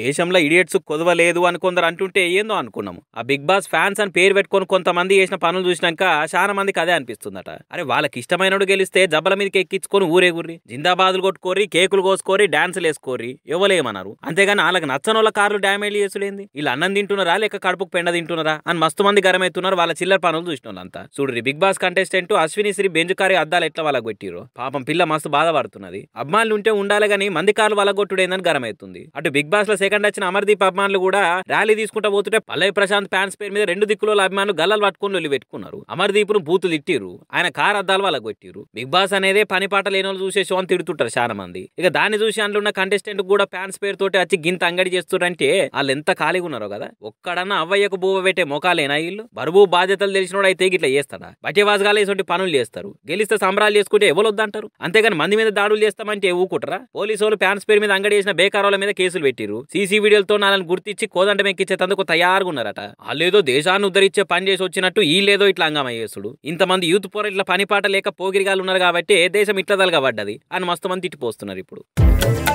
దేశంలో ఇడియట్స్ కొదవలేదు అని కొందరు అంటుంటే ఏందో అనుకున్నాము ఆ బిగ్ బాస్ ఫ్యాన్స్ అని పేరు పెట్టుకొని కొంతమంది చేసిన పనులు చూసినాక చాలా మందికి అదే అనిపిస్తుందట అరే వాళ్ళకి ఇష్టమైన గెలిస్తే జబ్బల మీదకి ఎక్కించుకొని ఊరేగుర్రి జిందాబాదులు కొట్టుకోరి కేకులు కోసుకోరి డాన్సులు వేసుకోరి ఇవ్వలేమన్నారు అంతేగాని వాళ్ళకి నచ్చని వాళ్ళ కార్లు డామేజ్ చేసులేంది వీళ్ళు అన్నం తింటున్నారా లేక కడుపుకు పెండ తింటున్నారా అని మస్తు మంది గరమైతున్నారు వాళ్ళ చిల్లర పనులు చూసిన వాళ్ళంతా చూడు Bigg Boss contestant Ashwini Sri బెంజుకారి అద్దాలు ఎట్లా వాళ్ళకి పెట్టిరు పాపం పిల్ల మస్తు బాధపడుతున్నది అమ్మాయిలు ఉంటే ఉండాలి కానీ మంది కార్లు వాళ్ళగొట్టుడేందని గరమవుతుంది అటు బిగ్ బాస్ లో సెకండ్ వచ్చిన అమర్దీప్ అభిమానులు కూడా ర్యాలీ తీసుకుంటా పోతుంటే పల్లవి ప్రశాంత్ ఫ్యాన్స్ పేరు మీద రెండు దిక్కులలో అభిమానులు గల్లలు పట్టుకుని వెళ్ళి పెట్టుకున్నారు అమర్దీప్ ను బూతులు తిట్టిరు ఆయన కార్ అద్దాలు వాళ్ళకు కొట్టిరు బిగ్ బాస్ అనేదే పని పాట లేని వాళ్ళు చూసే షో అని తిడుతుంటారు చాలా మంది ఇక దాన్ని చూసి అందులో ఉన్న కంటెస్టెంట్ కూడా ఫ్యాన్స్ తోటి వచ్చి గింత అంగడి చేస్తుంటే వాళ్ళు ఎంత ఖాళీగా ఉన్నారో కదా ఒక్కడన్నా అవ్వయ్యకు బూవ పెట్టే మొఖాలేనా వీళ్ళు బరువు బాధ్యతలు తెలిసినోడు అయితే ఇట్లా చేస్తాడా బట్యవాజగాలు ఇటువంటి పనులు చేస్తారు గెలిస్తే సంబరాలు చేసుకుంటే వద్దంటారు అంతేగాని మంది మీద దాడులు చేస్తామంటే ఊకుంటారా పోలీసు వాళ్ళు ఫ్యాన్స్ పేరు మీద అంగడి చేసిన బేకారాల మీద కేసులు పెట్టిరు సీసీ వీడియోలతో నాలను గుర్తించి కోదండం ఎక్కించేందుకు తయారుగా ఉన్నారట అల్లేదో దేశాన్ని ఉద్ధరించే పని చేసి వచ్చినట్టు ఈ లేదో ఇట్లా అంగమై చేసుడు ఇంతమంది యూత్ పోర ఇట్లా పని పాట లేక పోగిరిగాలు ఉన్నారు కాబట్టి దేశం ఇట్లా తలగబడ్డది అని మస్తు మంది తిట్టిపోస్తున్నారు ఇప్పుడు